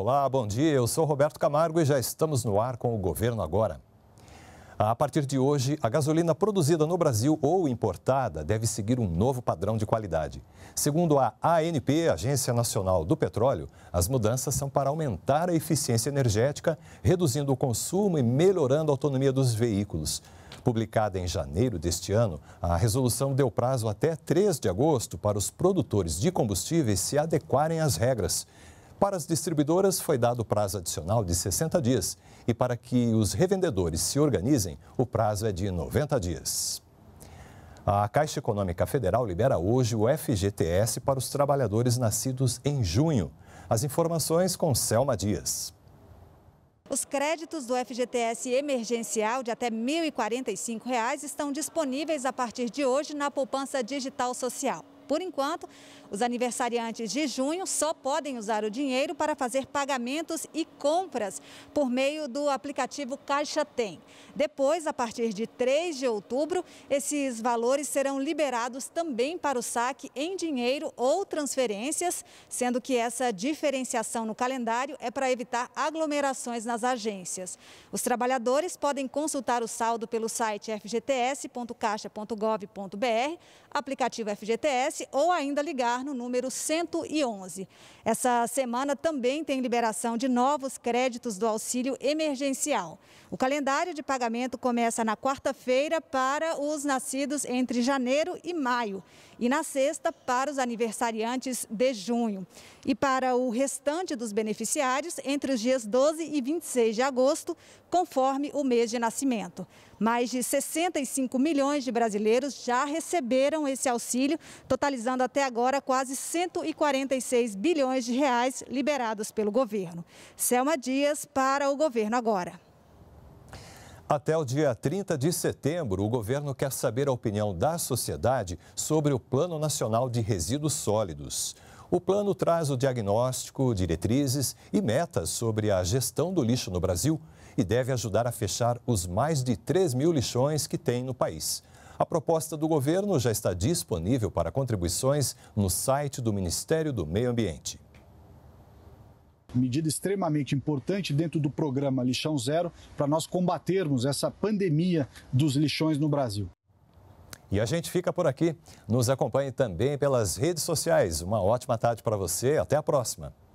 Olá, bom dia. Eu sou Roberto Camargo e já estamos no ar com o Governo Agora. A partir de hoje, a gasolina produzida no Brasil ou importada deve seguir um novo padrão de qualidade. Segundo a ANP, Agência Nacional do Petróleo, as mudanças são para aumentar a eficiência energética, reduzindo o consumo e melhorando a autonomia dos veículos. Publicada em janeiro deste ano, a resolução deu prazo até 3 de agosto para os produtores de combustíveis se adequarem às regras. Para as distribuidoras foi dado prazo adicional de 60 dias e para que os revendedores se organizem, o prazo é de 90 dias. A Caixa Econômica Federal libera hoje o FGTS para os trabalhadores nascidos em junho. As informações com Selma Dias. Os créditos do FGTS emergencial de até R$ 1.045 reais estão disponíveis a partir de hoje na poupança digital social. Por enquanto, os aniversariantes de junho só podem usar o dinheiro para fazer pagamentos e compras por meio do aplicativo Caixa Tem. Depois, a partir de 3 de outubro, esses valores serão liberados também para o saque em dinheiro ou transferências, sendo que essa diferenciação no calendário é para evitar aglomerações nas agências. Os trabalhadores podem consultar o saldo pelo site fgts.caixa.gov.br, aplicativo FGTS SMS ou ainda ligar no número 111. Essa semana também tem liberação de novos créditos do auxílio emergencial. O calendário de pagamento começa na quarta-feira para os nascidos entre janeiro e maio e na sexta para os aniversariantes de junho. E para o restante dos beneficiários, entre os dias 12 e 26 de agosto, conforme o mês de nascimento. Mais de 65 milhões de brasileiros já receberam esse auxílio, total totalizando até agora quase 146 bilhões de reais liberados pelo governo. Selma Dias para o governo agora. Até o dia 30 de setembro, o governo quer saber a opinião da sociedade sobre o Plano Nacional de Resíduos Sólidos. O plano traz o diagnóstico, diretrizes e metas sobre a gestão do lixo no Brasil e deve ajudar a fechar os mais de 3 mil lixões que tem no país. A proposta do governo já está disponível para contribuições no site do Ministério do Meio Ambiente medida extremamente importante dentro do programa Lixão Zero para nós combatermos essa pandemia dos lixões no Brasil. E a gente fica por aqui. Nos acompanhe também pelas redes sociais. Uma ótima tarde para você. Até a próxima.